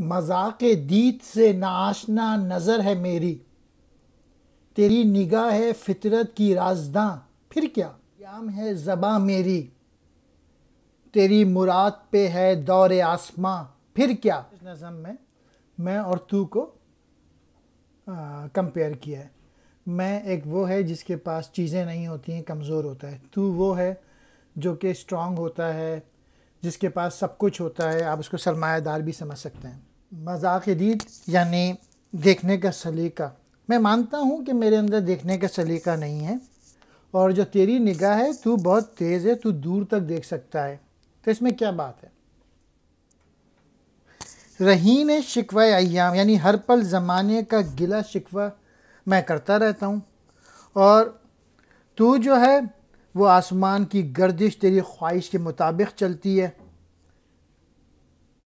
मजाक दीद से नाशना नज़र है मेरी तेरी निगाह है फितरत की राजदां फिर क्या याम है जबाँ मेरी तेरी मुराद पे है दौर आसमां फिर क्या इस नज़म में मैं और तू को कंपेयर किया है मैं एक वो है जिसके पास चीज़ें नहीं होती हैं कमज़ोर होता है तू वो है जो कि स्ट्रांग होता है जिसके पास सब कुछ होता है आप उसको सरमायादार भी समझ सकते हैं मजाक दीद यानी देखने का सलीका मैं मानता हूँ कि मेरे अंदर देखने का सलीका नहीं है और जो तेरी निगाह है तू बहुत तेज़ है तू दूर तक देख सकता है तो इसमें क्या बात है रहीन शिकवा अयाम यानी हर पल ज़माने का गिला शिकवा मैं करता रहता हूँ और तू जो है वो आसमान की गर्दिश तेरी ख्वाहिश के मुताबिक चलती है